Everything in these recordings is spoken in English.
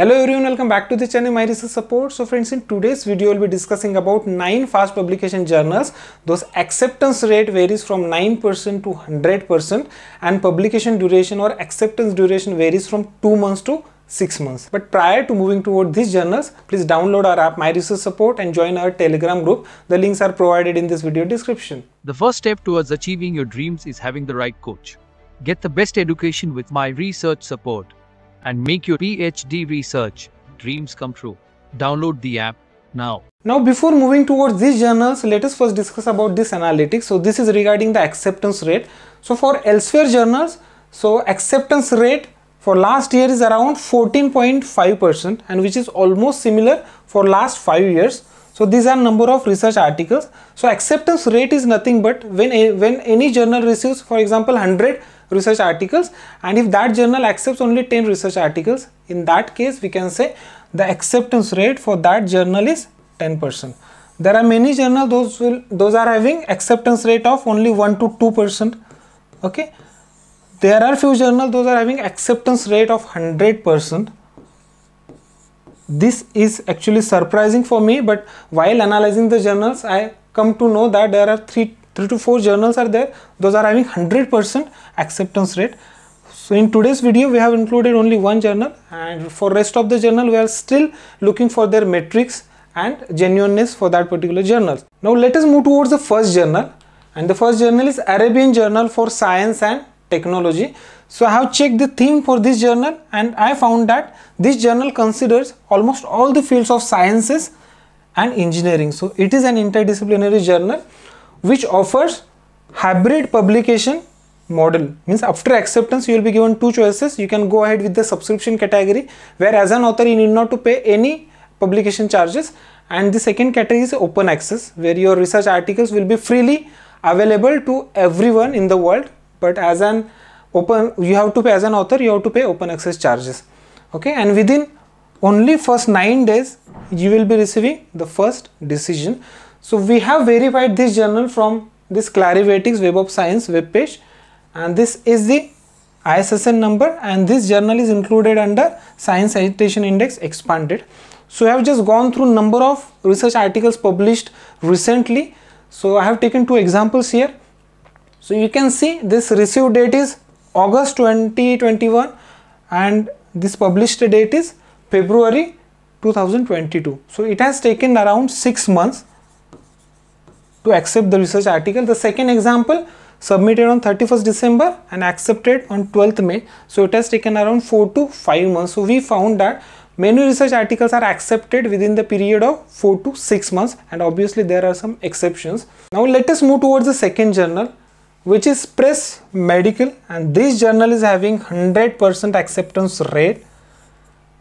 Hello everyone, welcome back to the channel My Research Support. So friends, in today's video, we'll be discussing about 9 fast publication journals. Those acceptance rate varies from 9% to 100% and publication duration or acceptance duration varies from 2 months to 6 months. But prior to moving toward these journals, please download our app My Research Support and join our Telegram group. The links are provided in this video description. The first step towards achieving your dreams is having the right coach. Get the best education with My Research Support and make your PhD research dreams come true. Download the app now. Now before moving towards these journals, let us first discuss about this analytics. So this is regarding the acceptance rate. So for elsewhere journals, so acceptance rate for last year is around 14.5% and which is almost similar for last 5 years. So these are number of research articles. So acceptance rate is nothing but when, a, when any journal receives for example 100 research articles and if that journal accepts only 10 research articles in that case we can say the acceptance rate for that journal is 10% there are many journals those will those are having acceptance rate of only 1 to 2% okay there are few journals those are having acceptance rate of 100% this is actually surprising for me but while analyzing the journals i come to know that there are three 3 to 4 journals are there those are having 100% acceptance rate so in today's video we have included only one journal and for rest of the journal we are still looking for their metrics and genuineness for that particular journal. Now let us move towards the first journal and the first journal is Arabian Journal for Science and Technology. So I have checked the theme for this journal and I found that this journal considers almost all the fields of sciences and engineering. So it is an interdisciplinary journal which offers hybrid publication model means after acceptance you will be given two choices you can go ahead with the subscription category where as an author you need not to pay any publication charges and the second category is open access where your research articles will be freely available to everyone in the world but as an open you have to pay as an author you have to pay open access charges okay and within only first 9 days you will be receiving the first decision so we have verified this journal from this Clarivatix Web of Science web page and this is the ISSN number and this journal is included under Science Citation Index expanded. So I have just gone through number of research articles published recently. So I have taken two examples here. So you can see this received date is August 2021 and this published date is February 2022. So it has taken around 6 months to accept the research article. The second example submitted on 31st December and accepted on 12th May. So it has taken around 4 to 5 months. So we found that many research articles are accepted within the period of 4 to 6 months and obviously there are some exceptions. Now let us move towards the second journal which is Press Medical and this journal is having 100% acceptance rate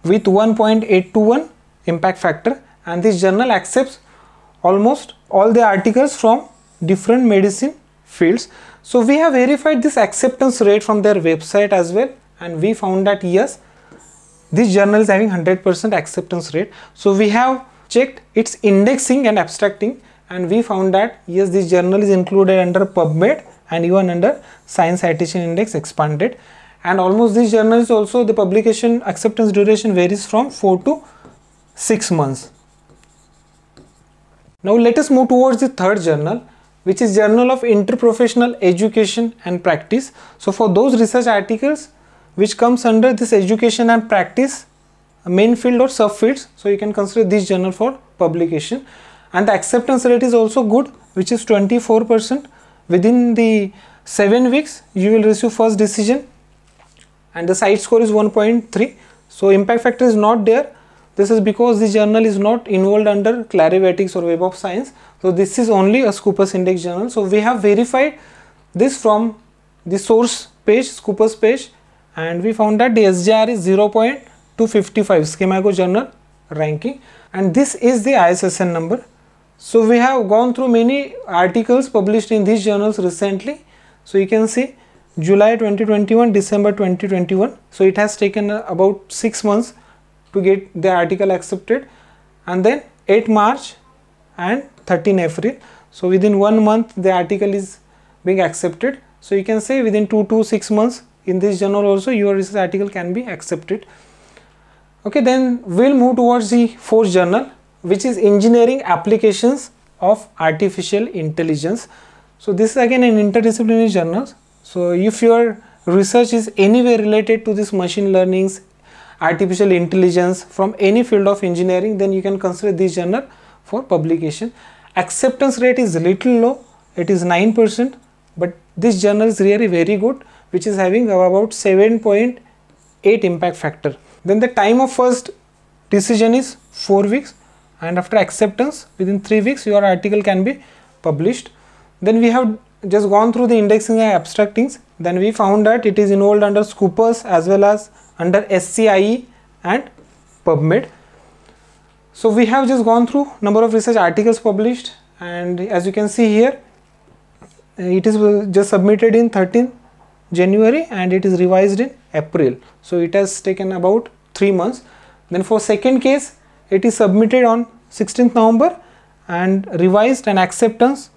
with 1.821 impact factor and this journal accepts almost all the articles from different medicine fields. So we have verified this acceptance rate from their website as well and we found that yes, this journal is having 100% acceptance rate. So we have checked its indexing and abstracting and we found that yes, this journal is included under PubMed and even under Science Citation Index expanded and almost these journals also the publication acceptance duration varies from 4 to 6 months now let us move towards the third journal which is Journal of Interprofessional Education and Practice. So for those research articles which comes under this education and practice uh, main field or subfields so you can consider this journal for publication and the acceptance rate is also good which is 24% within the 7 weeks you will receive first decision and the site score is 1.3 so impact factor is not there this is because the journal is not involved under Clarivatics or Web of Science. So this is only a Scopus Index journal. So we have verified this from the source page, Scopus page and we found that the SGR is 0.255 Schemago journal ranking and this is the ISSN number. So we have gone through many articles published in these journals recently. So you can see July 2021, December 2021. So it has taken about 6 months to get the article accepted and then 8 March and 13 April. So within one month the article is being accepted. So you can say within 2 to 6 months in this journal also your research article can be accepted. Okay then we'll move towards the fourth journal which is engineering applications of artificial intelligence. So this is again an interdisciplinary journal. So if your research is anywhere related to this machine learnings, artificial intelligence from any field of engineering then you can consider this journal for publication acceptance rate is little low it is 9% but this journal is really very good which is having about 7.8 impact factor then the time of first decision is 4 weeks and after acceptance within 3 weeks your article can be published then we have just gone through the indexing and abstractings then we found that it is involved under scopus as well as under SCIE and PubMed. So we have just gone through number of research articles published and as you can see here it is just submitted in 13 January and it is revised in April. So it has taken about 3 months. Then for second case it is submitted on 16th November and revised and acceptance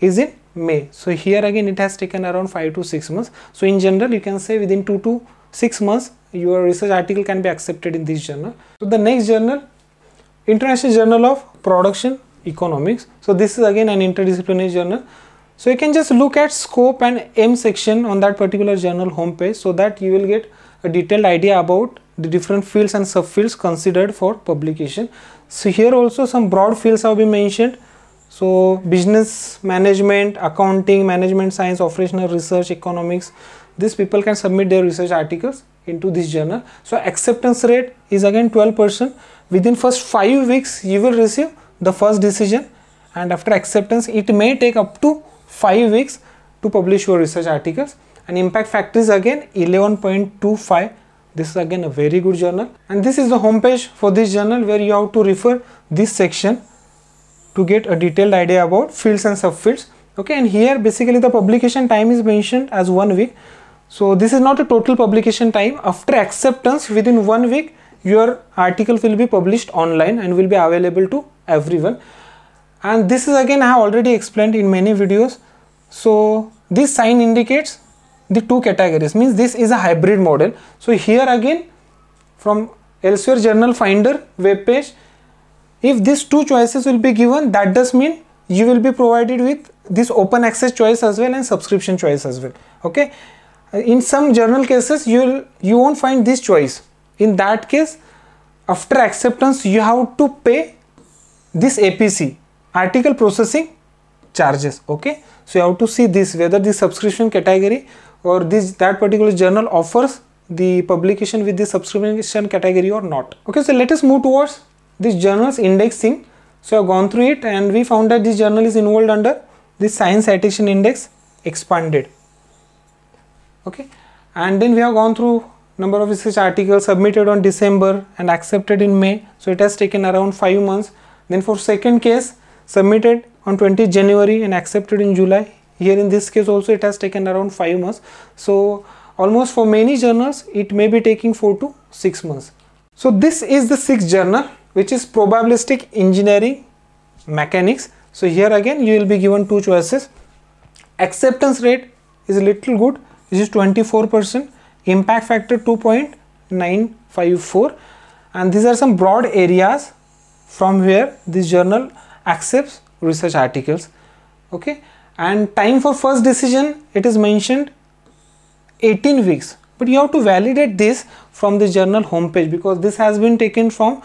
is in May. So here again it has taken around 5 to 6 months. So in general you can say within 2 to six months your research article can be accepted in this journal so the next journal international journal of production economics so this is again an interdisciplinary journal so you can just look at scope and aim section on that particular journal homepage so that you will get a detailed idea about the different fields and subfields considered for publication. So here also some broad fields have been mentioned. So business management, accounting, management science, operational research, economics these people can submit their research articles into this journal so acceptance rate is again 12% within first 5 weeks you will receive the first decision and after acceptance it may take up to 5 weeks to publish your research articles and impact factor is again 11.25 this is again a very good journal and this is the homepage for this journal where you have to refer this section to get a detailed idea about fields and subfields okay and here basically the publication time is mentioned as one week so this is not a total publication time. After acceptance within one week, your article will be published online and will be available to everyone. And this is again I have already explained in many videos. So this sign indicates the two categories means this is a hybrid model. So here again from elsewhere journal finder web page if these two choices will be given that does mean you will be provided with this open access choice as well and subscription choice as well okay in some journal cases you'll you won't find this choice in that case after acceptance you have to pay this apc article processing charges okay so you have to see this whether the subscription category or this that particular journal offers the publication with the subscription category or not okay so let us move towards this journals indexing so i've gone through it and we found that this journal is involved under the science citation index expanded okay and then we have gone through number of research articles submitted on December and accepted in May so it has taken around 5 months then for second case submitted on 20 January and accepted in July here in this case also it has taken around 5 months so almost for many journals it may be taking 4 to 6 months so this is the sixth journal which is probabilistic engineering mechanics so here again you will be given two choices acceptance rate is little good which is 24%, impact factor 2.954 and these are some broad areas from where this journal accepts research articles okay and time for first decision it is mentioned 18 weeks but you have to validate this from the journal homepage because this has been taken from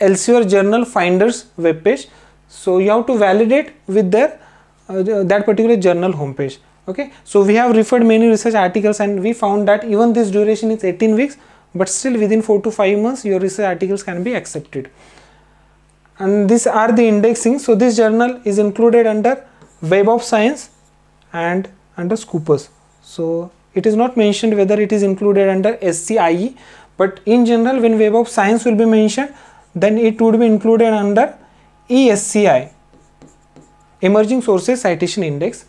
Elsevier journal finders webpage so you have to validate with their uh, that particular journal homepage okay so we have referred many research articles and we found that even this duration is 18 weeks but still within 4 to 5 months your research articles can be accepted and these are the indexing so this journal is included under web of science and under scopus so it is not mentioned whether it is included under scie but in general when web of science will be mentioned then it would be included under esci emerging sources citation index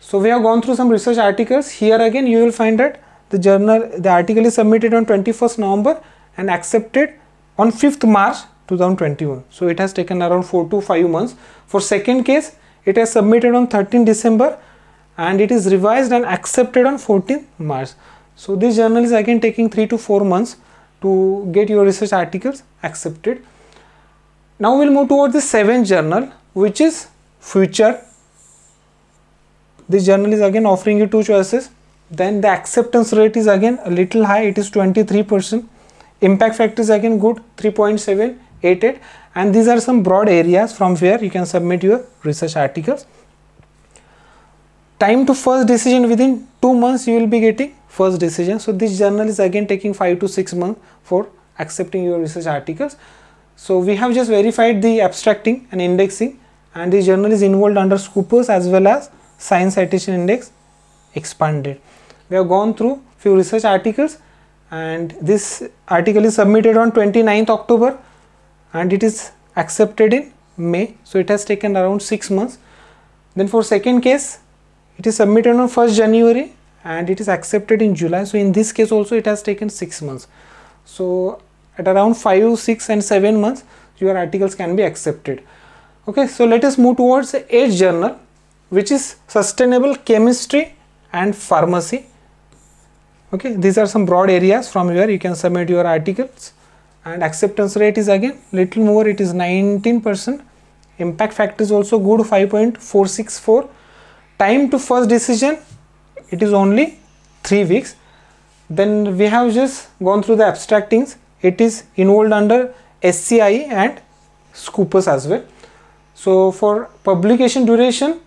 so we have gone through some research articles. Here again you will find that the journal, the article is submitted on 21st November and accepted on 5th March 2021. So it has taken around 4 to 5 months. For second case, it has submitted on 13 December and it is revised and accepted on 14th March. So this journal is again taking 3 to 4 months to get your research articles accepted. Now we'll move towards the seventh journal which is Future this journal is again offering you two choices then the acceptance rate is again a little high it is 23% impact factor is again good 3.788 and these are some broad areas from where you can submit your research articles time to first decision within two months you will be getting first decision so this journal is again taking five to six months for accepting your research articles so we have just verified the abstracting and indexing and this journal is involved under scopus as well as science citation index expanded we have gone through few research articles and this article is submitted on 29th october and it is accepted in may so it has taken around 6 months then for second case it is submitted on 1st january and it is accepted in july so in this case also it has taken 6 months so at around 5 6 and 7 months your articles can be accepted okay so let us move towards the age journal which is sustainable chemistry and pharmacy okay these are some broad areas from where you can submit your articles and acceptance rate is again little more it is 19 percent impact factor is also good 5.464 time to first decision it is only three weeks then we have just gone through the abstractings it is involved under SCI and Scopus as well so for publication duration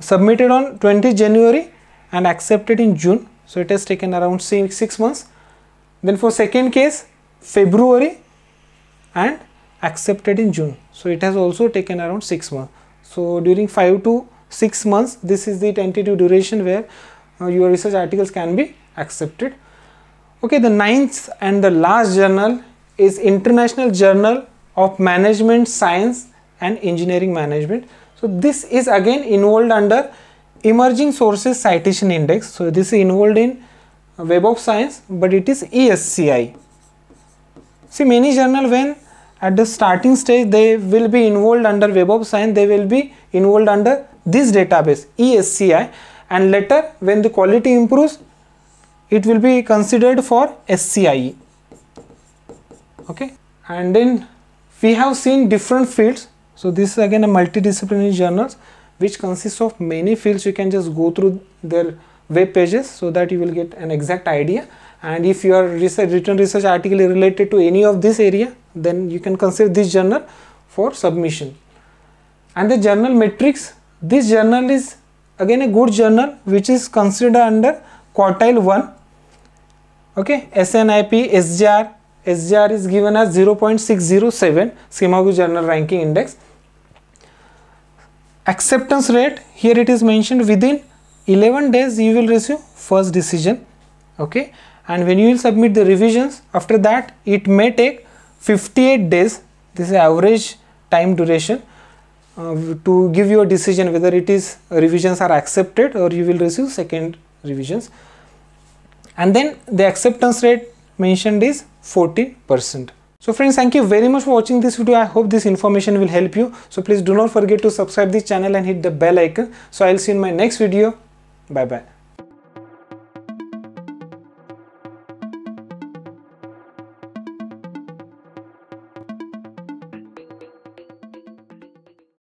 submitted on 20 January and accepted in June. So it has taken around six, six months. Then for second case, February and accepted in June. So it has also taken around six months. So during five to six months, this is the tentative duration where uh, your research articles can be accepted. Okay, the ninth and the last journal is International Journal of Management Science and Engineering Management. So this is again involved under emerging sources citation index. So this is involved in Web of Science, but it is ESCI. See many journal when at the starting stage they will be involved under Web of Science, they will be involved under this database ESCI and later when the quality improves it will be considered for SCIE. Okay. And then we have seen different fields so this is again a multidisciplinary journals which consists of many fields. You can just go through their web pages so that you will get an exact idea. And if your research, written research article is related to any of this area, then you can consider this journal for submission. And the journal matrix, this journal is again a good journal which is considered under quartile 1 okay snip SJR. SJR is given as 0.607 Shimagu Journal Ranking Index. Acceptance rate here it is mentioned within 11 days you will receive first decision okay and when you will submit the revisions after that it may take 58 days this is average time duration uh, to give you a decision whether it is uh, revisions are accepted or you will receive second revisions and then the acceptance rate mentioned is 40%. So friends, thank you very much for watching this video. I hope this information will help you. So please do not forget to subscribe this channel and hit the bell icon. So I'll see you in my next video. Bye bye.